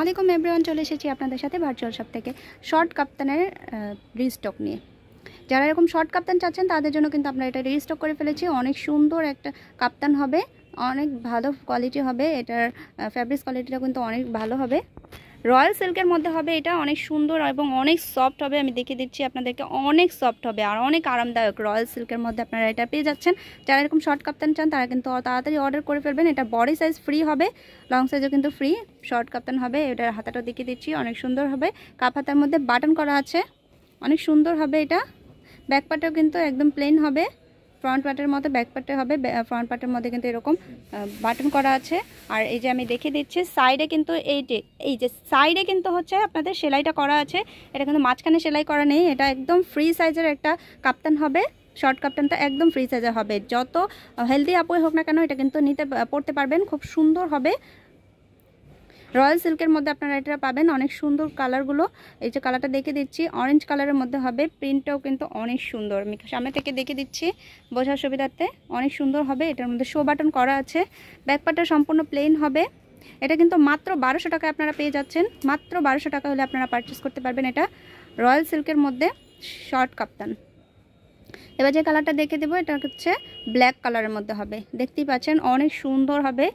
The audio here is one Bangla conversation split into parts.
আসসালামাইকুম আলাইকুম এভরিওয়ান চলে এসেছি আপনাদের সাথে ভার্চুয়াল শপ থেকে শর্ট কাপ্তানের রিস্টক নিয়ে যারা এরকম শর্ট কাপ্তান চাচ্ছেন তাদের জন্য কিন্তু আমরা এটা রিস্টক করে ফেলেছি অনেক সুন্দর একটা কাপ্তান হবে অনেক ভালো কোয়ালিটি হবে এটার ফ্যাব্রিক কোয়ালিটিটা কিন্তু অনেক ভালো হবে রয়্যাল সিল্কের মধ্যে হবে এটা অনেক সুন্দর এবং অনেক সফট হবে আমি দেখিয়ে দিচ্ছি আপনাদেরকে অনেক সফট হবে আর অনেক আরামদায়ক রয়্যাল সিল্কের মধ্যে আপনারা এটা পেয়ে যাচ্ছেন যারা এরকম শর্ট কাপ্তান চান তারা কিন্তু তাড়াতাড়ি অর্ডার করে ফেলবেন এটা বডি সাইজ ফ্রি হবে লং সাইজও কিন্তু ফ্রি শর্ট কাপ্তান হবে এটার হাতাটা দেখিয়ে দিচ্ছি অনেক সুন্দর হবে কাপ হাতার মধ্যে বাটন করা আছে অনেক সুন্দর হবে এটা ব্যাকপাটাও কিন্তু একদম প্লেন হবে ফ্রন্ট পার্টের মতো ব্যাক পার্টে হবে ফ্রন্ট পার্টের মধ্যে কিন্তু এরকম বাটন করা আছে আর এই যে আমি দেখে দিচ্ছি সাইডে কিন্তু এই যে এই যে সাইডে কিন্তু হচ্ছে আপনাদের সেলাইটা করা আছে এটা কিন্তু মাঝখানে সেলাই করা নেই এটা একদম ফ্রি সাইজের একটা কাপ্তান হবে শর্ট কাপ্টানটা একদম ফ্রি সাইজের হবে যত হেলদি আপুই হোক না কেন এটা কিন্তু নিতে পড়তে পারবেন খুব সুন্দর হবে রয়্যাল সিল্কের মধ্যে আপনারা এটা পাবেন অনেক সুন্দর কালারগুলো এই যে কালারটা দেখে দিচ্ছি অরেঞ্জ কালারের মধ্যে হবে প্রিন্টটাও কিন্তু অনেক সুন্দর সামনে থেকে দেখে দিচ্ছি বোঝার সুবিধার্থে অনেক সুন্দর হবে এটার মধ্যে শো বাটন করা আছে ব্যাকপাটা সম্পূর্ণ প্লেন হবে এটা কিন্তু মাত্র বারোশো টাকায় আপনারা পেয়ে যাচ্ছেন মাত্র বারোশো টাকা হলে আপনারা পারচেস করতে পারবেন এটা রয়্যাল সিল্কের মধ্যে শর্ট কাপ্তান এবার যে কালারটা দেখে দেবো এটা হচ্ছে ব্ল্যাক কালারের মধ্যে হবে দেখতেই পাচ্ছেন অনেক সুন্দর হবে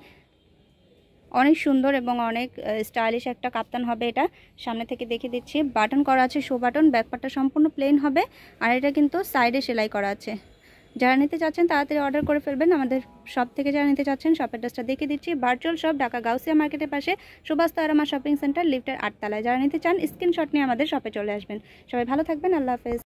অনেক সুন্দর এবং অনেক স্টাইলিশ একটা কাপ্তান হবে এটা সামনে থেকে দেখে দিচ্ছি বাটন করা আছে শো বাটন ব্যাকপারটা সম্পূর্ণ প্লেন হবে আর এটা কিন্তু সাইডে সেলাই করা আছে যারা নিতে চাচ্ছেন তাড়াতাড়ি অর্ডার করে ফেলবেন আমাদের শপ থেকে যারা নিতে চাচ্ছেন শপ অ্যাড্রেসটা দেখিয়ে দিচ্ছি ভার্চুয়াল শপ ঢাকা গাউসিয়া মার্কেটের পাশে সুভাষ তারামা শপিং সেন্টার লিফটের আটতলায় যারা নিতে চান স্ক্রিনশট নিয়ে আমাদের শপে চলে আসবেন সবাই ভালো থাকবেন আল্লাহ হাফেজ